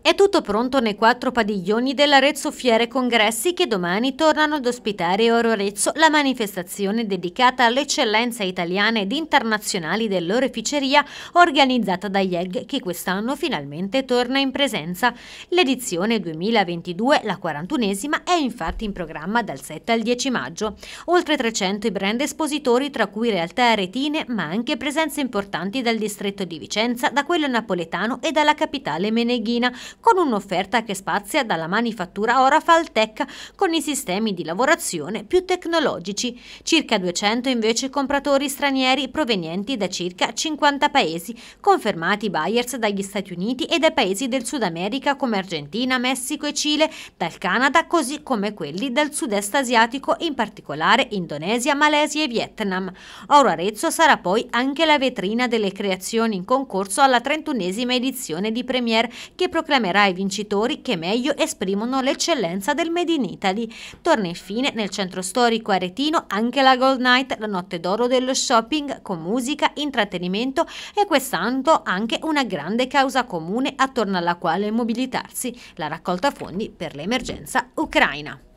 È tutto pronto nei quattro padiglioni dell'Arezzo Fiere Congressi che domani tornano ad ospitare Oro Arezzo la manifestazione dedicata all'eccellenza italiana ed internazionali dell'oreficeria organizzata da IEG che quest'anno finalmente torna in presenza. L'edizione 2022, la 41esima, è infatti in programma dal 7 al 10 maggio. Oltre 300 i brand espositori tra cui realtà aretine ma anche presenze importanti dal distretto di Vicenza, da quello napoletano e dalla capitale meneghina con un'offerta che spazia dalla manifattura Orafal Tech con i sistemi di lavorazione più tecnologici, circa 200 invece compratori stranieri provenienti da circa 50 paesi, confermati buyers dagli Stati Uniti e dai paesi del Sud America come Argentina, Messico e Cile, dal Canada così come quelli del sud-est asiatico, in particolare Indonesia, Malesia e Vietnam. Oro Arezzo sarà poi anche la vetrina delle creazioni in concorso alla 31esima edizione di Premier che proclama proclamerà i vincitori che meglio esprimono l'eccellenza del Made in Italy. Torna infine nel centro storico aretino anche la Gold Night, la notte d'oro dello shopping con musica, intrattenimento e quest'anno anche una grande causa comune attorno alla quale mobilitarsi, la raccolta fondi per l'emergenza ucraina.